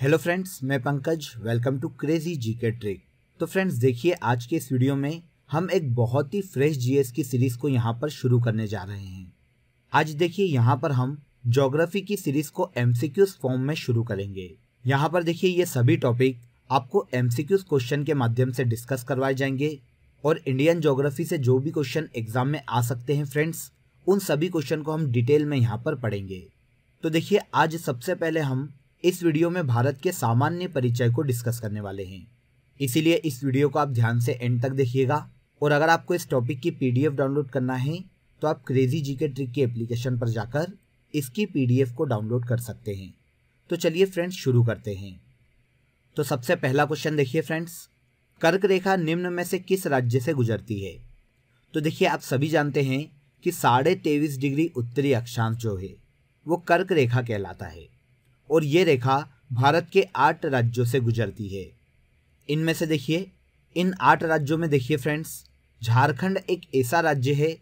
hello friends मैं Pankaj welcome to crazy G K trick तो friends देखिए आज के इस वीडियो में हम एक बहुत ही फ्रेश जीएस की सीरीज़ को यहाँ पर शुरू करने जा रहे हैं आज देखिए यहाँ पर हम जोग्राफी की सीरीज़ को एम फॉर्म में शुरू करेंगे यहाँ पर देखिए ये सभी टॉपिक आपको एम क्वेश्चन के माध्यम से डिस्कस करवाए जाएंगे और इंडियन ज्योग्राफी से जो भी क्वेश्चन एग्जाम में आ सकते हैं फ्रेंड्स उन सभी क्वेश्चन को हम डिटेल में यहाँ पर पढ़ेंगे तो देखिए आज सबसे पहले हम इस वीडियो में भारत के सामान्य परिचय को डिस्कस करने वाले हैं इसीलिए इस वीडियो को आप ध्यान से एंड तक देखिएगा और अगर आपको इस टॉपिक की पीडीएफ डाउनलोड करना है तो आप क्रेजी जी के ट्रिक की एप्लीकेशन पर जाकर इसकी पीडीएफ को डाउनलोड कर सकते हैं तो चलिए फ्रेंड्स शुरू करते हैं तो सबसे पहला क्वेश्चन देखिए फ्रेंड्स कर्क रेखा निम्न में से किस राज्य से गुजरती है तो देखिए आप सभी जानते हैं कि साढ़े तेईस डिग्री उत्तरी अक्षांश जो है वो कर्क रेखा कहलाता है और ये रेखा भारत के आठ राज्यों से गुजरती है इनमें से देखिए इन आठ राज्यों में देखिए फ्रेंड्स झारखंड एक ऐसा राज्य है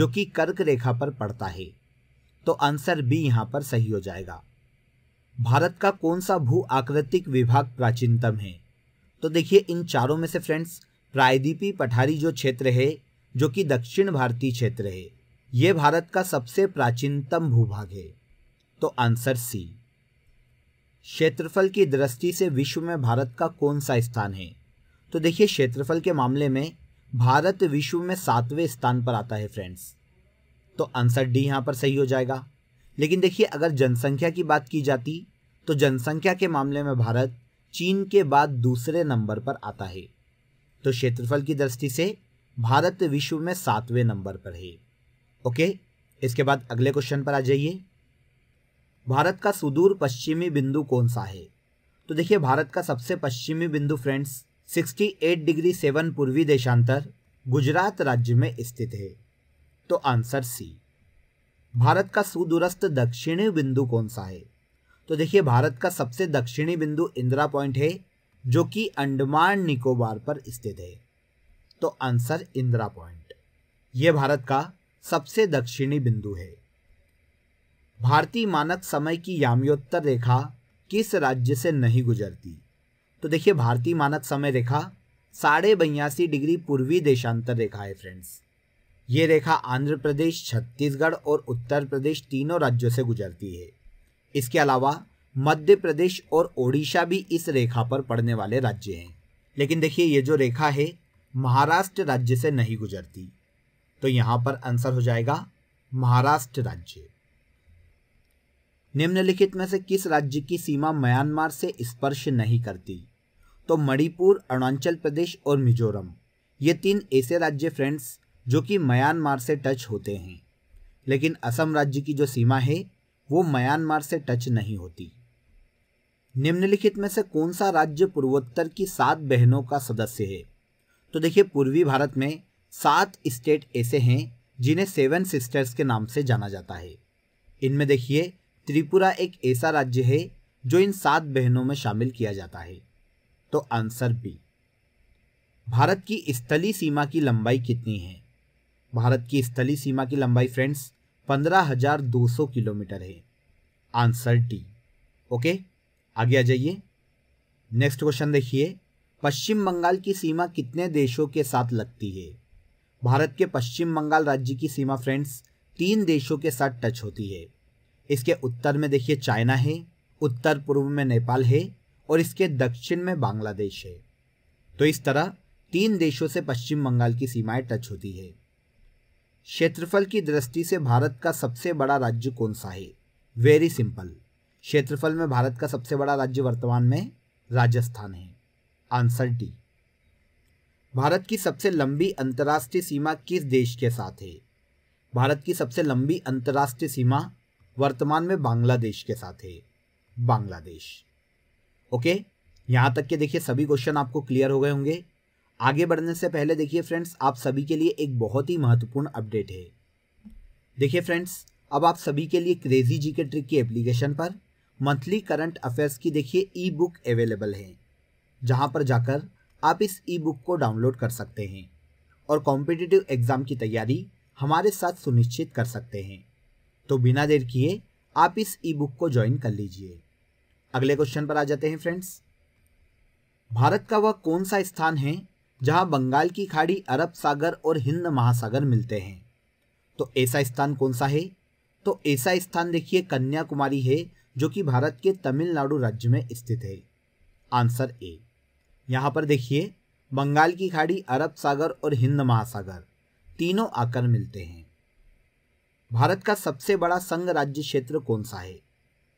जो कि कर्क रेखा पर पड़ता है तो आंसर बी यहां पर सही हो जाएगा भारत का कौन सा भू आकृतिक विभाग प्राचीनतम है तो देखिए इन चारों में से फ्रेंड्स प्रायद्वीपी पठारी जो क्षेत्र है जो कि दक्षिण भारतीय क्षेत्र है ये भारत का सबसे प्राचीनतम भूभाग है तो आंसर सी क्षेत्रफल की दृष्टि से विश्व में भारत का कौन सा स्थान है तो देखिए क्षेत्रफल के मामले में भारत विश्व में सातवें स्थान पर आता है फ्रेंड्स तो आंसर डी यहाँ पर सही हो जाएगा लेकिन देखिए अगर जनसंख्या की बात की जाती तो जनसंख्या के मामले में भारत चीन के बाद दूसरे नंबर पर आता है तो क्षेत्रफल की दृष्टि से भारत विश्व में सातवें नंबर पर है ओके इसके बाद अगले क्वेश्चन पर आ जाइए भारत का सुदूर पश्चिमी बिंदु कौन सा है तो देखिए भारत का सबसे पश्चिमी बिंदु फ्रेंड्स 68 डिग्री सेवन पूर्वी देशांतर गुजरात राज्य में स्थित है तो आंसर सी भारत का सुदूरस्थ दक्षिणी बिंदु कौन सा है तो देखिए भारत का सबसे दक्षिणी बिंदु इंदिरा पॉइंट है जो कि अंडमान निकोबार पर स्थित है तो आंसर इंदिरा पॉइंट यह भारत का सबसे दक्षिणी बिंदु है भारतीय मानक समय की याम्योत्तर रेखा किस राज्य से नहीं गुजरती तो देखिए भारतीय मानक समय रेखा साढ़े बयासी डिग्री पूर्वी देशांतर रेखा है फ्रेंड्स ये रेखा आंध्र प्रदेश छत्तीसगढ़ और उत्तर प्रदेश तीनों राज्यों से गुजरती है इसके अलावा मध्य प्रदेश और ओडिशा भी इस रेखा पर पड़ने वाले राज्य हैं लेकिन देखिए ये जो रेखा है महाराष्ट्र राज्य से नहीं गुजरती तो यहाँ पर आंसर हो जाएगा महाराष्ट्र राज्य निम्नलिखित में से किस राज्य की सीमा म्यांमार से स्पर्श नहीं करती तो मणिपुर अरुणाचल प्रदेश और मिजोरम ये तीन ऐसे राज्य फ्रेंड्स जो कि म्यांमार से टच होते हैं लेकिन असम राज्य की जो सीमा है वो म्यांमार से टच नहीं होती निम्नलिखित में से कौन सा राज्य पूर्वोत्तर की सात बहनों का सदस्य है तो देखिए पूर्वी भारत में सात स्टेट ऐसे हैं जिन्हें सेवन सिस्टर्स के नाम से जाना जाता है इनमें देखिए त्रिपुरा एक ऐसा राज्य है जो इन सात बहनों में शामिल किया जाता है तो आंसर बी भारत की स्थली सीमा की लंबाई कितनी है भारत की स्थलीय सीमा की लंबाई फ्रेंड्स पंद्रह हजार दो सौ किलोमीटर है आंसर डी ओके आगे आ जाइए नेक्स्ट क्वेश्चन देखिए पश्चिम बंगाल की सीमा कितने देशों के साथ लगती है भारत के पश्चिम बंगाल राज्य की सीमा फ्रेंड्स तीन देशों के साथ टच होती है इसके उत्तर में देखिए चाइना है उत्तर पूर्व में नेपाल है और इसके दक्षिण में बांग्लादेश है तो इस तरह तीन देशों से पश्चिम बंगाल की सीमाएं टच होती है क्षेत्रफल की दृष्टि से भारत का सबसे बड़ा राज्य कौन सा है वेरी सिंपल क्षेत्रफल में भारत का सबसे बड़ा राज्य वर्तमान में राजस्थान है आंसर डी भारत की सबसे लंबी अंतर्राष्ट्रीय सीमा किस देश के साथ है भारत की सबसे लंबी अंतर्राष्ट्रीय सीमा वर्तमान में बांग्लादेश के साथ है बांग्लादेश ओके यहाँ तक के देखिए सभी क्वेश्चन आपको क्लियर हो गए होंगे आगे बढ़ने से पहले देखिए फ्रेंड्स आप सभी के लिए एक बहुत ही महत्वपूर्ण अपडेट है देखिए फ्रेंड्स अब आप सभी के लिए क्रेजी जी के ट्रिक की एप्लीकेशन पर मंथली करंट अफेयर्स की देखिए ई बुक अवेलेबल है जहां पर जाकर आप इस ई बुक को डाउनलोड कर सकते हैं और कॉम्पिटिटिव एग्ज़ाम की तैयारी हमारे साथ सुनिश्चित कर सकते हैं तो बिना देर किए आप इस ई बुक को ज्वाइन कर लीजिए अगले क्वेश्चन पर आ जाते हैं फ्रेंड्स भारत का वह कौन सा स्थान है जहां बंगाल की खाड़ी अरब सागर और हिंद महासागर मिलते हैं तो ऐसा स्थान कौन सा है तो ऐसा स्थान देखिए कन्याकुमारी है जो कि भारत के तमिलनाडु राज्य में स्थित है आंसर ए यहां पर देखिए बंगाल की खाड़ी अरब सागर और हिंद महासागर तीनों आकर मिलते हैं भारत का सबसे बड़ा संघ राज्य क्षेत्र कौन सा है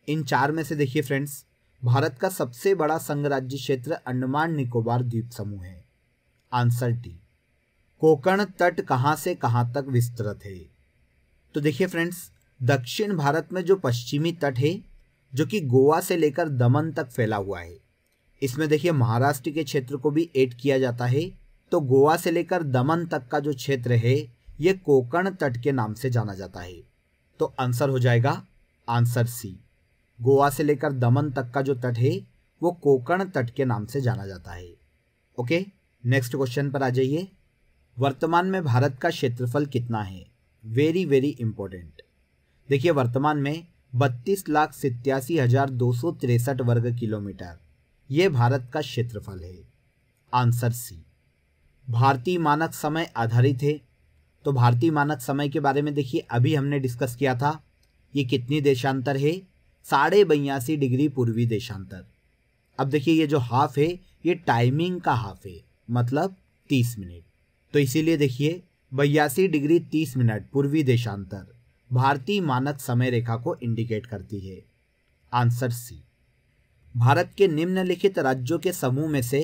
इन चार में से देखिए फ्रेंड्स भारत का सबसे बड़ा संघ राज्य क्षेत्र अंडमान निकोबार द्वीप समूह है आंसर डी कोकण तट कहाँ से कहाँ तक विस्तृत है तो देखिए फ्रेंड्स दक्षिण भारत में जो पश्चिमी तट है जो कि गोवा से लेकर दमन तक फैला हुआ है इसमें देखिए महाराष्ट्र के क्षेत्र को भी ऐड किया जाता है तो गोवा से लेकर दमन तक का जो क्षेत्र है ये कोकण तट के नाम से जाना जाता है तो आंसर हो जाएगा आंसर सी गोवा से लेकर दमन तक का जो तट है वो कोकण तट के नाम से जाना जाता है ओके नेक्स्ट क्वेश्चन पर आ जाइए वर्तमान में भारत का क्षेत्रफल कितना है वेरी वेरी इंपॉर्टेंट देखिए वर्तमान में बत्तीस लाख सितयासी हजार दो सौ तिरसठ वर्ग किलोमीटर ये भारत का क्षेत्रफल है आंसर सी भारतीय मानक समय आधारित है तो भारतीय मानक समय के बारे में देखिए अभी हमने डिस्कस किया था ये कितनी देशांतर है साढ़े बयासी डिग्री पूर्वी देशांतर अब देखिए ये जो हाफ है ये टाइमिंग का हाफ है मतलब तीस मिनट तो इसीलिए देखिए बयासी डिग्री तीस मिनट पूर्वी देशांतर भारतीय मानक समय रेखा को इंडिकेट करती है आंसर सी भारत के निम्नलिखित राज्यों के समूह में से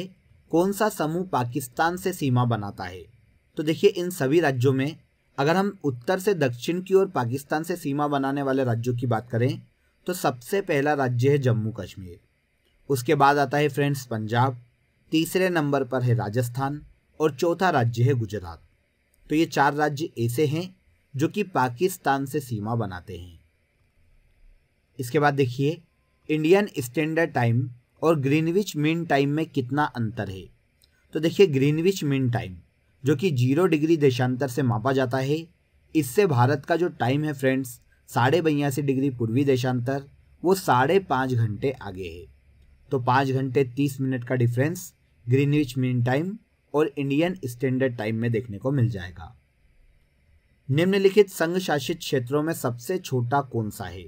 कौन सा समूह पाकिस्तान से सीमा बनाता है तो देखिए इन सभी राज्यों में अगर हम उत्तर से दक्षिण की ओर पाकिस्तान से सीमा बनाने वाले राज्यों की बात करें तो सबसे पहला राज्य है जम्मू कश्मीर उसके बाद आता है फ्रेंड्स पंजाब तीसरे नंबर पर है राजस्थान और चौथा राज्य है गुजरात तो ये चार राज्य ऐसे हैं जो कि पाकिस्तान से सीमा बनाते हैं इसके बाद देखिए इंडियन स्टैंडर्ड टाइम और ग्रीनविच मीन टाइम में कितना अंतर है तो देखिए ग्रीनविच मीन टाइम जो कि जीरो डिग्री देशांतर से मापा जाता है इससे भारत का जो टाइम है फ्रेंड्स साढ़े बयासी डिग्री पूर्वी देशांतर वो साढ़े पाँच घंटे आगे है तो पाँच घंटे तीस मिनट का डिफरेंस ग्रीनविच मीन टाइम और इंडियन स्टैंडर्ड टाइम में देखने को मिल जाएगा निम्नलिखित संघ शासित क्षेत्रों में सबसे छोटा कौन सा है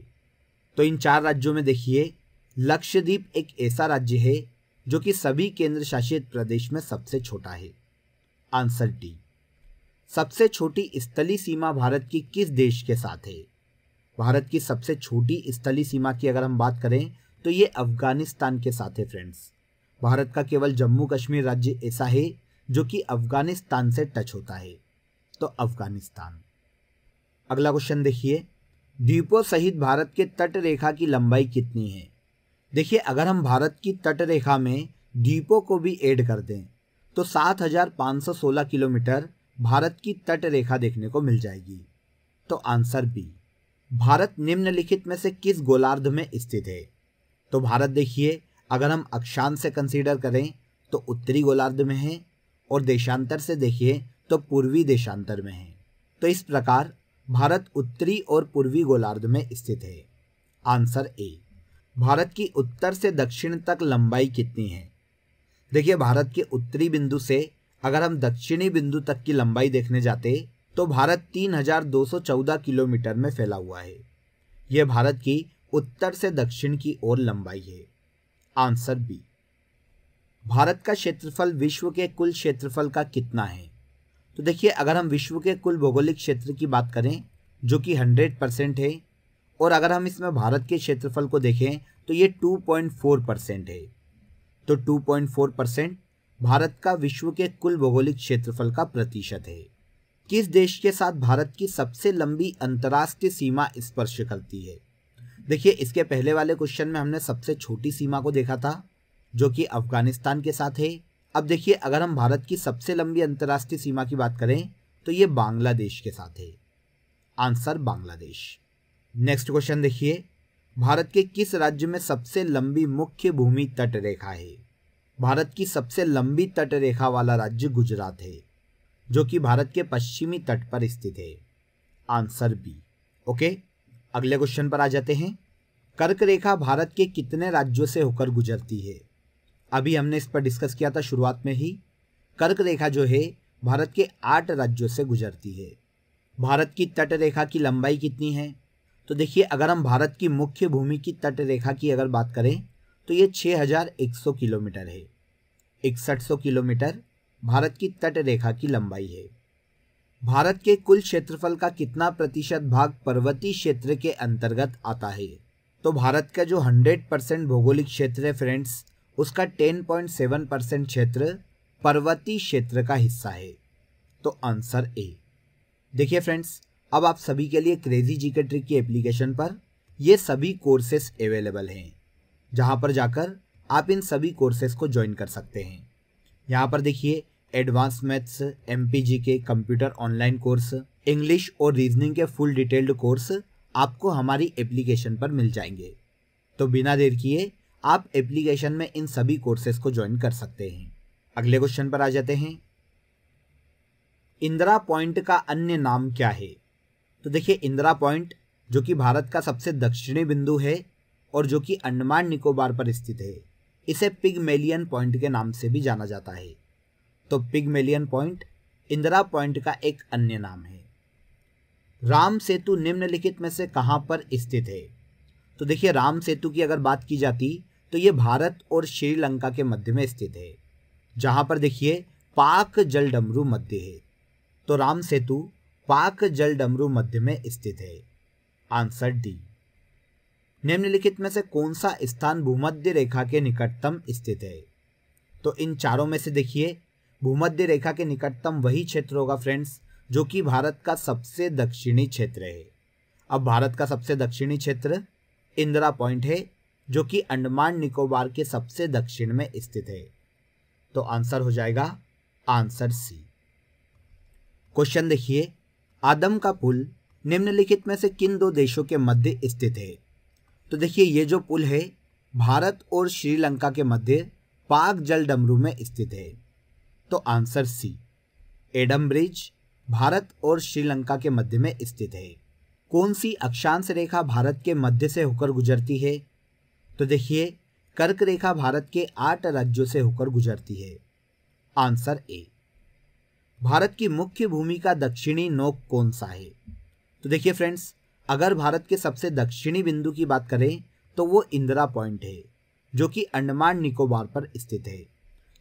तो इन चार राज्यों में देखिए लक्षद्वीप एक ऐसा राज्य है जो कि सभी केंद्र शासित प्रदेश में सबसे छोटा है आंसर डी सबसे छोटी स्थली सीमा भारत की किस देश के साथ है भारत की सबसे छोटी स्थली सीमा की अगर हम बात करें तो ये अफगानिस्तान के साथ है फ्रेंड्स भारत का केवल जम्मू कश्मीर राज्य ऐसा है जो कि अफगानिस्तान से टच होता है तो अफगानिस्तान अगला क्वेश्चन देखिए द्वीपों सहित भारत के तट रेखा की लंबाई कितनी है देखिए अगर हम भारत की तट रेखा में द्वीपों को भी ऐड कर दें तो 7,516 किलोमीटर भारत की तट रेखा देखने को मिल जाएगी तो आंसर बी भारत निम्नलिखित में से किस गोलार्ध में स्थित है तो भारत देखिए अगर हम अक्षांश से कंसीडर करें तो उत्तरी गोलार्ध में है और देशांतर से देखिए तो पूर्वी देशांतर में है तो इस प्रकार भारत उत्तरी और पूर्वी गोलार्ध में स्थित है आंसर ए भारत की उत्तर से दक्षिण तक लंबाई कितनी है देखिए भारत के उत्तरी बिंदु से अगर हम दक्षिणी बिंदु तक की लंबाई देखने जाते तो भारत 3,214 किलोमीटर में फैला हुआ है यह भारत की उत्तर से दक्षिण की ओर लंबाई है आंसर बी भारत का क्षेत्रफल विश्व के कुल क्षेत्रफल का कितना है तो देखिए अगर हम विश्व के कुल भौगोलिक क्षेत्र की बात करें जो कि हंड्रेड परसेंट है और अगर हम इसमें भारत के क्षेत्रफल को देखें तो ये टू पॉइंट फोर परसेंट है तो 2.4 परसेंट भारत का विश्व के कुल भौगोलिक क्षेत्रफल का प्रतिशत है किस देश के साथ भारत की सबसे लंबी अंतर्राष्ट्रीय सीमा स्पर्श करती है देखिए इसके पहले वाले क्वेश्चन में हमने सबसे छोटी सीमा को देखा था जो कि अफगानिस्तान के साथ है अब देखिए अगर हम भारत की सबसे लंबी अंतर्राष्ट्रीय सीमा की बात करें तो ये बांग्लादेश के साथ है आंसर बांग्लादेश नेक्स्ट क्वेश्चन देखिए भारत के किस राज्य में सबसे लंबी मुख्य भूमि तट रेखा है भारत की सबसे लंबी तट रेखा वाला राज्य गुजरात है जो कि भारत के पश्चिमी तट पर स्थित है आंसर बी ओके अगले क्वेश्चन पर आ जाते हैं कर्क रेखा भारत के कितने राज्यों से होकर गुजरती है अभी हमने इस पर डिस्कस किया था शुरुआत में ही कर्क रेखा जो है भारत के आठ राज्यों से गुजरती है भारत की तट रेखा की लंबाई कितनी है तो देखिए अगर हम भारत की मुख्य भूमि की तट रेखा की अगर बात करें तो ये 6,100 किलोमीटर है इकसठ किलोमीटर भारत की तट रेखा की लंबाई है भारत के कुल क्षेत्रफल का कितना प्रतिशत भाग पर्वतीय क्षेत्र के अंतर्गत आता है तो भारत का जो 100 परसेंट भौगोलिक क्षेत्र है फ्रेंड्स उसका 10.7 परसेंट क्षेत्र पर्वतीय क्षेत्र का हिस्सा है तो आंसर ए देखिए फ्रेंड्स अब आप सभी के लिए क्रेजी जी के ट्रिक की एप्लीकेशन पर ये सभी कोर्सेस अवेलेबल हैं जहाँ पर जाकर आप इन सभी कोर्सेस को ज्वाइन कर सकते हैं यहाँ पर देखिए एडवांस मैथ्स एम के कंप्यूटर ऑनलाइन कोर्स इंग्लिश और रीजनिंग के फुल डिटेल्ड कोर्स आपको हमारी एप्लीकेशन पर मिल जाएंगे तो बिना देर किए आप एप्लीकेशन में इन सभी कोर्सेस को ज्वाइन कर सकते हैं अगले क्वेश्चन पर आ जाते हैं इंदिरा पॉइंट का अन्य नाम क्या है तो देखिए इंदिरा पॉइंट जो कि भारत का सबसे दक्षिणी बिंदु है और जो कि अंडमान निकोबार पर स्थित है इसे पिगमेलियन पॉइंट के नाम से भी जाना जाता है तो पिगमेलियन पॉइंट इंदिरा पॉइंट का एक अन्य नाम है राम सेतु निम्नलिखित में से कहाँ पर स्थित है तो देखिए राम सेतु की अगर बात की जाती तो ये भारत और श्रीलंका के मध्य में स्थित है जहाँ पर देखिए पाक जल डमरू मध्य है तो राम सेतु पाक जल डमरू मध्य में स्थित है आंसर डी निम्नलिखित में से कौन सा स्थान भूमध्य रेखा के निकटतम स्थित है तो इन चारों में से देखिए भूमध्य रेखा के निकटतम वही क्षेत्र होगा फ्रेंड्स जो कि भारत का सबसे दक्षिणी क्षेत्र है अब भारत का सबसे दक्षिणी क्षेत्र इंदिरा पॉइंट है जो कि अंडमान निकोबार के सबसे दक्षिण में स्थित है तो आंसर हो जाएगा आंसर सी क्वेश्चन देखिए आदम का पुल निम्नलिखित में से किन दो देशों के मध्य स्थित है तो देखिए ये जो पुल है भारत और श्रीलंका के मध्य पाक जल डमरू में स्थित है तो answer C Adam bridge Bharat और श्रीलंका के मध्य में स्थित है कौन सी अक्षांश रेखा भारत के मध्य से होकर गुजरती है तो देखिए कर्क रेखा भारत के आठ राज्यों से होकर गुजरती है आंसर ए भारत की मुख्य भूमि का दक्षिणी नोक कौन सा है तो देखिए फ्रेंड्स अगर भारत के सबसे दक्षिणी बिंदु की बात करें तो वो इंदिरा पॉइंट है जो कि अंडमान निकोबार पर स्थित है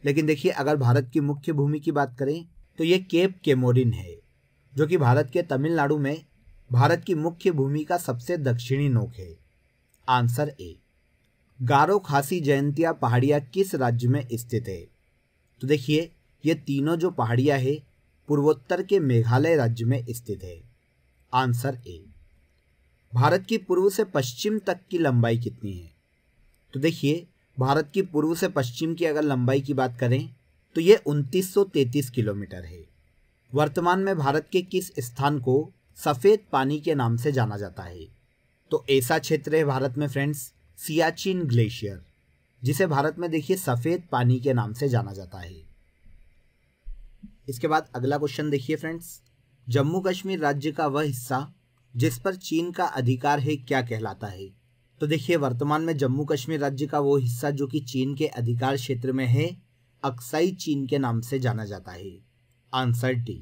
लेकिन देखिए अगर भारत की मुख्य भूमि की बात करें तो ये केप केमोरिन है जो कि भारत के तमिलनाडु में भारत की मुख्य भूमि का सबसे दक्षिणी नोक है आंसर ए गारो खासी जयंतिया पहाड़िया किस राज्य में स्थित है तो देखिए ये तीनों जो पहाड़ियाँ है पूर्वोत्तर के मेघालय राज्य में स्थित है आंसर ए भारत की पूर्व से पश्चिम तक की लंबाई कितनी है तो देखिए भारत की पूर्व से पश्चिम की अगर लंबाई की बात करें तो ये 2933 किलोमीटर है वर्तमान में भारत के किस स्थान को सफ़ेद पानी के नाम से जाना जाता है तो ऐसा क्षेत्र है भारत में फ्रेंड्स सियाचिन ग्लेशियर जिसे भारत में देखिए सफ़ेद पानी के नाम से जाना जाता है इसके बाद अगला क्वेश्चन देखिए फ्रेंड्स जम्मू कश्मीर राज्य का वह हिस्सा जिस पर चीन का अधिकार है क्या कहलाता है तो देखिए वर्तमान में जम्मू कश्मीर राज्य का वो हिस्सा जो कि चीन के अधिकार क्षेत्र में है अक्साई चीन के नाम से जाना जाता है आंसर डी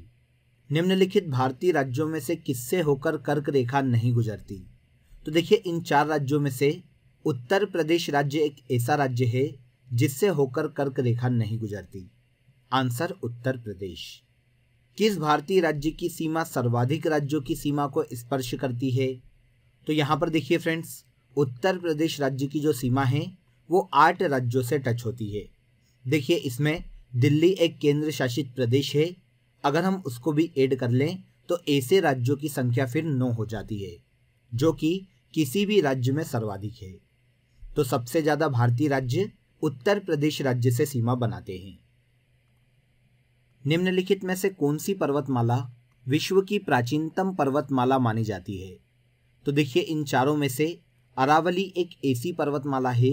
निम्नलिखित भारतीय राज्यों में से किससे होकर कर्क रेखा नहीं गुजरती तो देखिए इन चार राज्यों में से उत्तर प्रदेश राज्य एक ऐसा राज्य है जिससे होकर कर्क रेखा नहीं गुजरती आंसर उत्तर प्रदेश किस भारतीय राज्य की सीमा सर्वाधिक राज्यों की सीमा को स्पर्श करती है तो यहाँ पर देखिए फ्रेंड्स उत्तर प्रदेश राज्य की जो सीमा है वो आठ राज्यों से टच होती है देखिए इसमें दिल्ली एक केंद्र शासित प्रदेश है अगर हम उसको भी ऐड कर लें तो ऐसे राज्यों की संख्या फिर नौ हो जाती है जो कि किसी भी राज्य में सर्वाधिक है तो सबसे ज़्यादा भारतीय राज्य उत्तर प्रदेश राज्य से सीमा बनाते हैं निम्नलिखित में से कौन सी पर्वतमाला विश्व की प्राचीनतम पर्वतमाला मानी जाती है तो देखिए इन चारों में से अरावली एक ऐसी पर्वतमाला है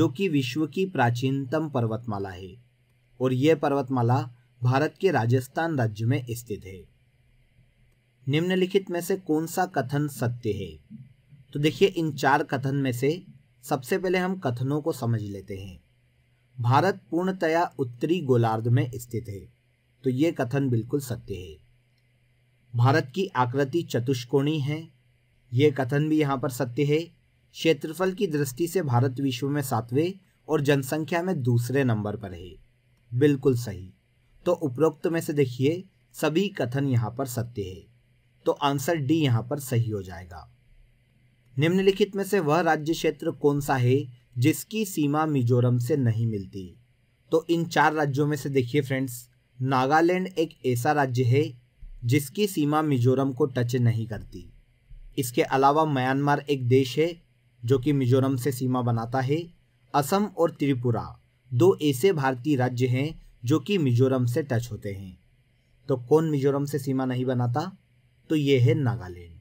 जो कि विश्व की प्राचीनतम पर्वतमाला है और यह पर्वतमाला भारत के राजस्थान राज्य में स्थित है निम्नलिखित में से कौन सा कथन सत्य है तो देखिए इन चार कथन में से सबसे पहले हम कथनों को समझ लेते हैं भारत पूर्णतया उत्तरी गोलार्ध में स्थित है तो ये कथन बिल्कुल सत्य है भारत की आकृति चतुष्कोणी है ये कथन भी यहाँ पर सत्य है क्षेत्रफल की दृष्टि से भारत विश्व में सातवें और जनसंख्या में दूसरे नंबर पर है बिल्कुल सही तो उपरोक्त में से देखिए सभी कथन यहाँ पर सत्य है तो आंसर डी यहाँ पर सही हो जाएगा निम्नलिखित में से वह राज्य क्षेत्र कौन सा है जिसकी सीमा मिजोरम से नहीं मिलती तो इन चार राज्यों में से देखिए फ्रेंड्स नागालैंड एक ऐसा राज्य है जिसकी सीमा मिजोरम को टच नहीं करती इसके अलावा म्यांमार एक देश है जो कि मिजोरम से सीमा बनाता है असम और त्रिपुरा दो ऐसे भारतीय राज्य हैं जो कि मिजोरम से टच होते हैं तो कौन मिजोरम से सीमा नहीं बनाता तो ये है नागालैंड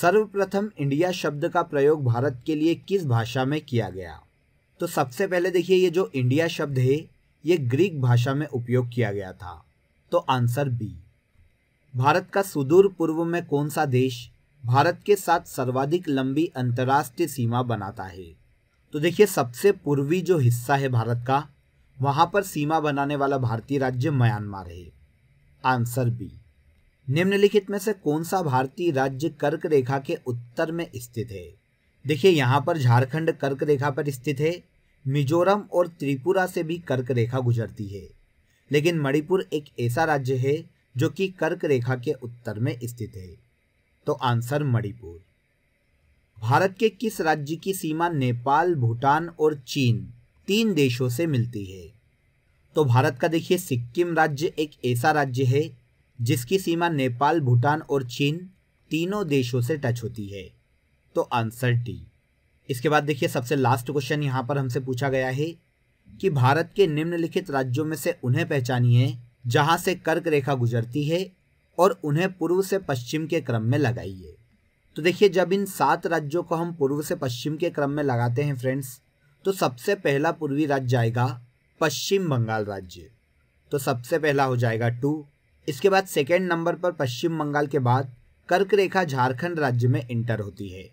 सर्वप्रथम इंडिया शब्द का प्रयोग भारत के लिए किस भाषा में किया गया तो सबसे पहले देखिए ये जो इंडिया शब्द है ये ग्रीक भाषा में उपयोग किया गया था तो आंसर बी भारत का सुदूर पूर्व में कौन सा देश भारत के साथ सर्वाधिक लंबी अंतर्राष्ट्रीय सीमा बनाता है तो देखिए सबसे पूर्वी जो हिस्सा है भारत का वहां पर सीमा बनाने वाला भारतीय राज्य म्यांमार है आंसर बी निम्नलिखित में से कौन सा भारतीय राज्य कर्क रेखा के उत्तर में स्थित है देखिए यहाँ पर झारखंड कर्क रेखा पर स्थित है मिजोरम और त्रिपुरा से भी कर्क रेखा गुजरती है लेकिन मणिपुर एक ऐसा राज्य है जो कि कर्क रेखा के उत्तर में स्थित है तो आंसर मणिपुर भारत के किस राज्य की सीमा नेपाल भूटान और चीन तीन देशों से मिलती है तो भारत का देखिए सिक्किम राज्य एक ऐसा राज्य है जिसकी सीमा नेपाल भूटान और चीन तीनों देशों से टच होती है तो आंसर टी इसके बाद देखिए सबसे लास्ट क्वेश्चन यहाँ पर हमसे पूछा गया है कि भारत के निम्नलिखित राज्यों में से उन्हें पहचानिए जहाँ से कर्क रेखा गुजरती है और उन्हें पूर्व से पश्चिम के क्रम में लगाइए तो देखिए जब इन सात राज्यों को हम पूर्व से पश्चिम के क्रम में लगाते हैं फ्रेंड्स तो सबसे पहला पूर्वी राज्य आएगा पश्चिम बंगाल राज्य तो सबसे पहला हो जाएगा टू इसके बाद सेकेंड नंबर पर पश्चिम बंगाल के बाद कर्क रेखा झारखंड राज्य में इंटर होती है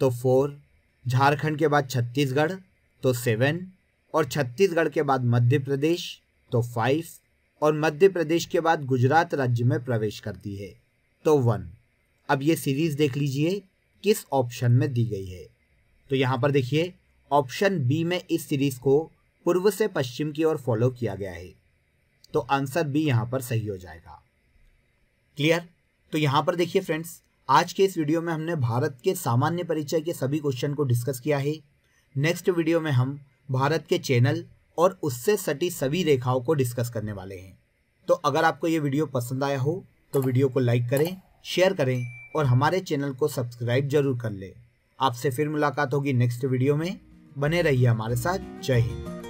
तो फोर झारखंड के बाद छत्तीसगढ़ तो सेवन और छत्तीसगढ़ के बाद मध्य प्रदेश तो फाइव और मध्य प्रदेश के बाद गुजरात राज्य में प्रवेश करती है तो वन अब ये सीरीज देख लीजिए किस ऑप्शन में दी गई है तो यहाँ पर देखिए ऑप्शन बी में इस सीरीज को पूर्व से पश्चिम की ओर फॉलो किया गया है तो आंसर बी यहाँ पर सही हो जाएगा क्लियर तो यहाँ पर देखिए फ्रेंड्स आज के इस वीडियो में हमने भारत के सामान्य परिचय के सभी क्वेश्चन को डिस्कस किया है नेक्स्ट वीडियो में हम भारत के चैनल और उससे सटी सभी रेखाओं को डिस्कस करने वाले हैं तो अगर आपको ये वीडियो पसंद आया हो तो वीडियो को लाइक करें शेयर करें और हमारे चैनल को सब्सक्राइब जरूर कर लें आपसे फिर मुलाकात होगी नेक्स्ट वीडियो में बने रहिए हमारे साथ जय हिंद